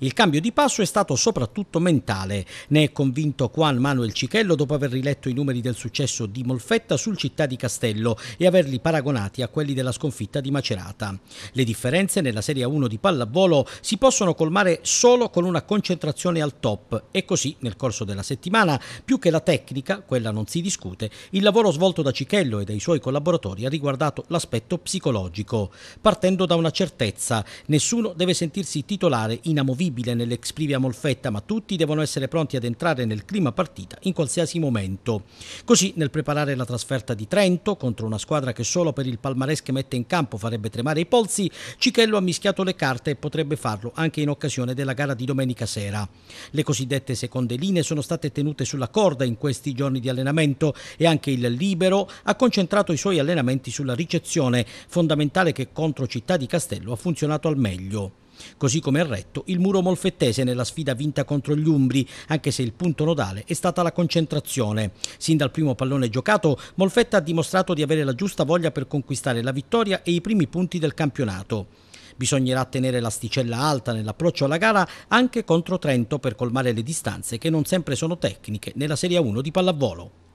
Il cambio di passo è stato soprattutto mentale. Ne è convinto Juan Manuel Cichello dopo aver riletto i numeri del successo di Molfetta sul Città di Castello e averli paragonati a quelli della sconfitta di Macerata. Le differenze nella Serie 1 di pallavolo si possono colmare solo con una concentrazione al top e così nel corso della settimana, più che la tecnica, quella non si discute, il lavoro svolto da Cichello e dai suoi collaboratori ha riguardato l'aspetto psicologico, partendo da una certezza, nessuno deve sentirsi titolare inamovibile prevedibile nell'Explivia Molfetta, ma tutti devono essere pronti ad entrare nel clima partita in qualsiasi momento. Così, nel preparare la trasferta di Trento contro una squadra che solo per il palmarès che mette in campo farebbe tremare i polsi, Cichello ha mischiato le carte e potrebbe farlo anche in occasione della gara di domenica sera. Le cosiddette seconde linee sono state tenute sulla corda in questi giorni di allenamento e anche il libero ha concentrato i suoi allenamenti sulla ricezione, fondamentale che contro Città di Castello ha funzionato al meglio. Così come è retto il muro molfettese nella sfida vinta contro gli Umbri, anche se il punto nodale è stata la concentrazione. Sin dal primo pallone giocato, Molfetta ha dimostrato di avere la giusta voglia per conquistare la vittoria e i primi punti del campionato. Bisognerà tenere l'asticella alta nell'approccio alla gara anche contro Trento per colmare le distanze che non sempre sono tecniche nella Serie 1 di pallavolo.